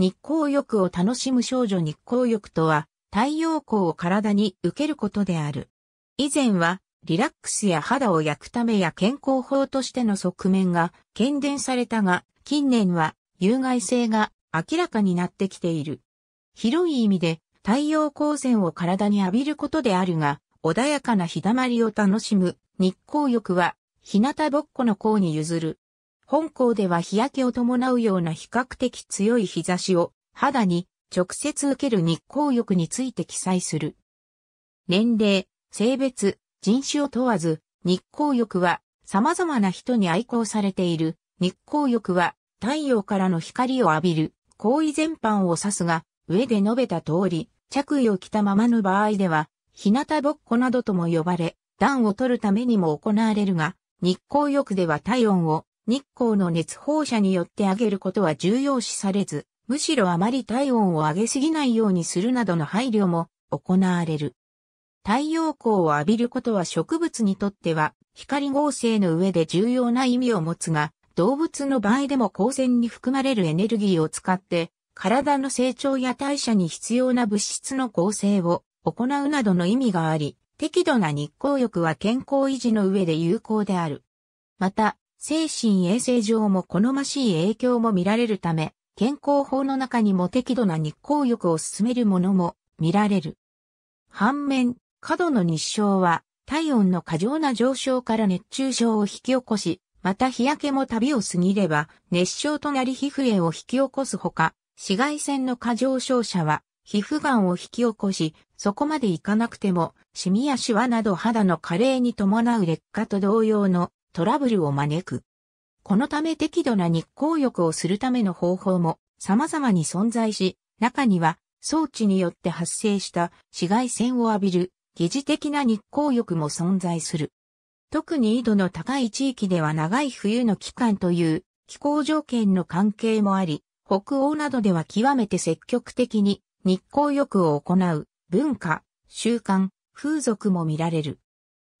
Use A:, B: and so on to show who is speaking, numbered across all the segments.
A: 日光浴を楽しむ少女日光浴とは、太陽光を体に受けることである。以前は、リラックスや肌を焼くためや健康法としての側面が懸伝されたが、近年は有害性が明らかになってきている。広い意味で太陽光線を体に浴びることであるが、穏やかな日だまりを楽しむ日光浴は、日向ぼっこの甲に譲る本校では日焼けを伴うような比較的強い日差しを肌に直接受ける日光浴について記載する。年齢、性別、人種を問わず、日光浴は様々な人に愛好されている。日光浴は太陽からの光を浴びる行為全般を指すが、上で述べた通り、着衣を着たままの場合では、日向ぼっこなどとも呼ばれ、暖を取るためにも行われるが、日光浴では体温を日光の熱放射によって上げることは重要視されず、むしろあまり体温を上げすぎないようにするなどの配慮も行われる。太陽光を浴びることは植物にとっては光合成の上で重要な意味を持つが、動物の場合でも光線に含まれるエネルギーを使って体の成長や代謝に必要な物質の合成を行うなどの意味があり、適度な日光浴は健康維持の上で有効である。また、精神衛生上も好ましい影響も見られるため、健康法の中にも適度な日光浴を進めるものも見られる。反面、過度の日照は体温の過剰な上昇から熱中症を引き起こし、また日焼けも旅を過ぎれば熱症となり皮膚炎を引き起こすほか、紫外線の過剰照射は皮膚がんを引き起こし、そこまでいかなくても、シミやシワなど肌の加齢に伴う劣化と同様のトラブルを招く。このため適度な日光浴をするための方法も様々に存在し、中には装置によって発生した紫外線を浴びる疑似的な日光浴も存在する。特に緯度の高い地域では長い冬の期間という気候条件の関係もあり、北欧などでは極めて積極的に日光浴を行う文化、習慣、風俗も見られる。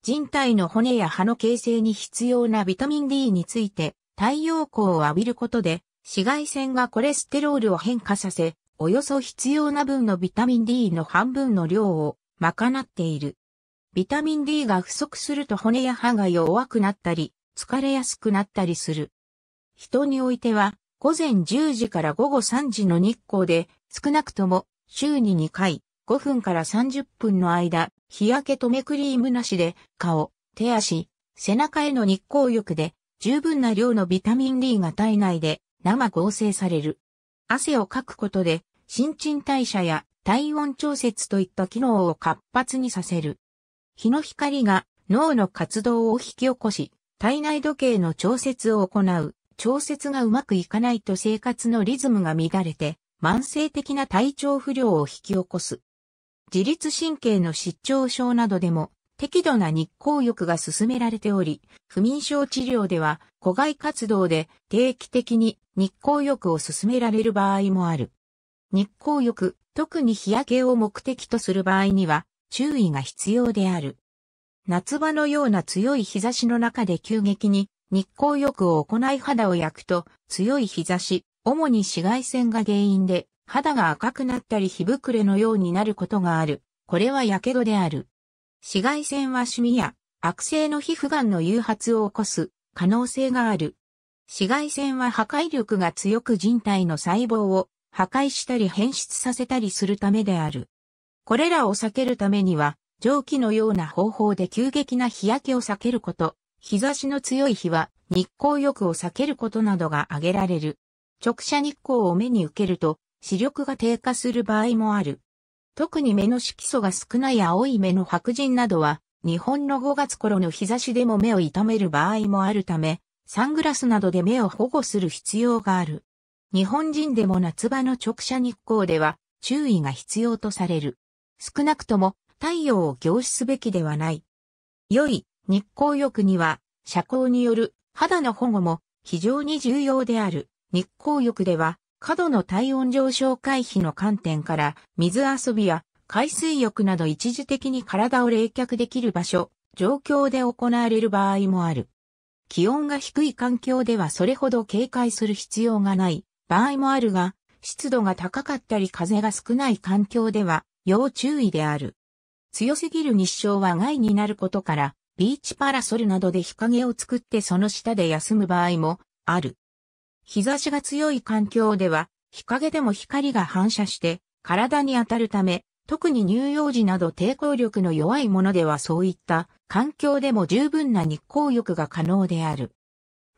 A: 人体の骨や歯の形成に必要なビタミン D について、太陽光を浴びることで、紫外線がコレステロールを変化させ、およそ必要な分のビタミン D の半分の量を賄っている。ビタミン D が不足すると骨や歯が弱くなったり、疲れやすくなったりする。人においては、午前10時から午後3時の日光で、少なくとも週に2回、5分から30分の間、日焼け止めクリームなしで、顔、手足、背中への日光浴で、十分な量のビタミン D が体内で生合成される。汗をかくことで、新陳代謝や体温調節といった機能を活発にさせる。日の光が脳の活動を引き起こし、体内時計の調節を行う。調節がうまくいかないと生活のリズムが乱れて、慢性的な体調不良を引き起こす。自律神経の失調症などでも適度な日光浴が進められており、不眠症治療では子外活動で定期的に日光浴を進められる場合もある。日光浴、特に日焼けを目的とする場合には注意が必要である。夏場のような強い日差しの中で急激に日光浴を行い肌を焼くと強い日差し、主に紫外線が原因で肌が赤くなったり火膨れのようになることがある。これは火傷である。紫外線はシミや悪性の皮膚がんの誘発を起こす可能性がある。紫外線は破壊力が強く人体の細胞を破壊したり変質させたりするためである。これらを避けるためには、蒸気のような方法で急激な日焼けを避けること、日差しの強い日は日光浴を避けることなどが挙げられる。直射日光を目に受けると視力が低下する場合もある。特に目の色素が少ない青い目の白人などは、日本の5月頃の日差しでも目を痛める場合もあるため、サングラスなどで目を保護する必要がある。日本人でも夏場の直射日光では注意が必要とされる。少なくとも太陽を凝視すべきではない。良い日光浴には遮光による肌の保護も非常に重要である。日光浴では過度の体温上昇回避の観点から、水遊びや海水浴など一時的に体を冷却できる場所、状況で行われる場合もある。気温が低い環境ではそれほど警戒する必要がない場合もあるが、湿度が高かったり風が少ない環境では要注意である。強すぎる日照は害になることから、ビーチパラソルなどで日陰を作ってその下で休む場合もある。日差しが強い環境では、日陰でも光が反射して体に当たるため、特に乳幼児など抵抗力の弱いものではそういった環境でも十分な日光浴が可能である。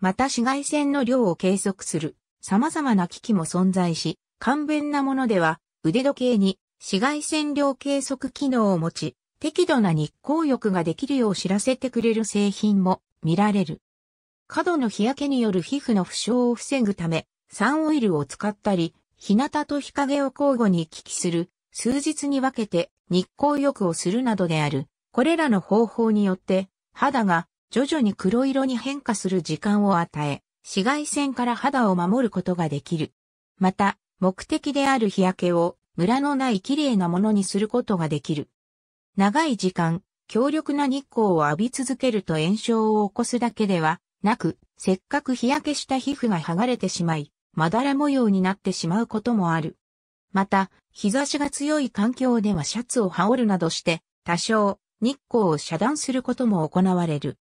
A: また紫外線の量を計測する様々な機器も存在し、簡便なものでは腕時計に紫外線量計測機能を持ち、適度な日光浴ができるよう知らせてくれる製品も見られる。過度の日焼けによる皮膚の負傷を防ぐため、サンオイルを使ったり、日向と日陰を交互に行き来する、数日に分けて日光浴をするなどである。これらの方法によって、肌が徐々に黒色に変化する時間を与え、紫外線から肌を守ることができる。また、目的である日焼けをムラのない綺麗なものにすることができる。長い時間、強力な日光を浴び続けると炎症を起こすだけではなく、せっかく日焼けした皮膚が剥がれてしまい、まだら模様になってしまうこともある。また、日差しが強い環境ではシャツを羽織るなどして、多少、日光を遮断することも行われる。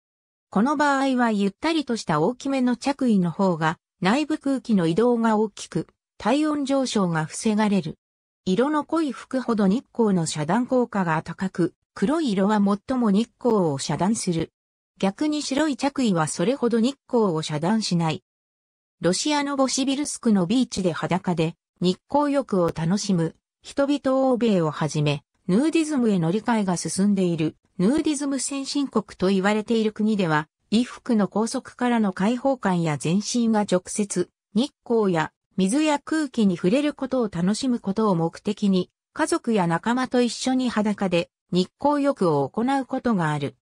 A: この場合はゆったりとした大きめの着衣の方が、内部空気の移動が大きく、体温上昇が防がれる。色の濃い服ほど日光の遮断効果が高く、黒い色は最も日光を遮断する。逆に白い着衣はそれほど日光を遮断しない。ロシアのボシビルスクのビーチで裸で日光浴を楽しむ人々欧米をはじめ、ヌーディズムへの理解が進んでいるヌーディズム先進国と言われている国では、衣服の拘束からの解放感や全身が直接日光や水や空気に触れることを楽しむことを目的に、家族や仲間と一緒に裸で日光浴を行うことがある。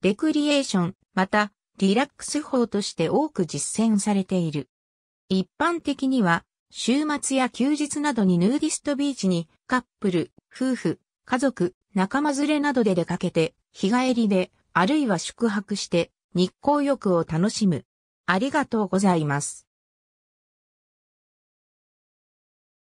A: レクリエーション、また、リラックス法として多く実践されている。一般的には、週末や休日などにヌーディストビーチにカップル、夫婦、家族、仲間連れなどで出かけて、日帰りで、あるいは宿泊して、日光浴を楽しむ。ありがとうございます。